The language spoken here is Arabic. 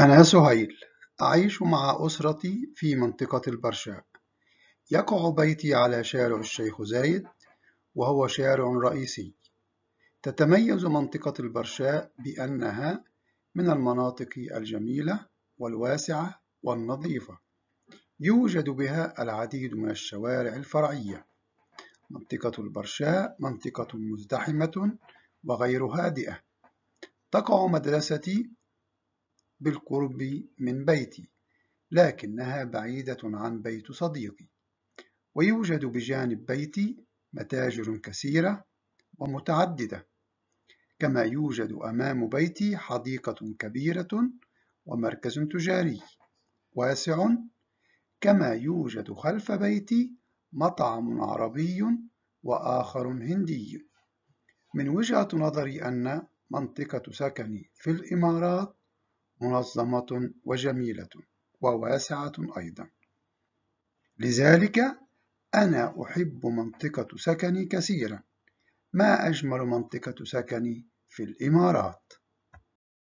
أنا سهيل أعيش مع أسرتي في منطقة البرشاء يقع بيتي على شارع الشيخ زايد وهو شارع رئيسي تتميز منطقة البرشاء بأنها من المناطق الجميلة والواسعة والنظيفة يوجد بها العديد من الشوارع الفرعية منطقة البرشاء منطقة مزدحمة وغير هادئة تقع مدرستي بالقرب من بيتي لكنها بعيدة عن بيت صديقي ويوجد بجانب بيتي متاجر كثيرة ومتعددة كما يوجد أمام بيتي حديقة كبيرة ومركز تجاري واسع كما يوجد خلف بيتي مطعم عربي وآخر هندي من وجهة نظري أن منطقة سكني في الإمارات منظمة وجميلة وواسعة أيضا لذلك أنا أحب منطقة سكني كثيرا ما أجمل منطقة سكني في الإمارات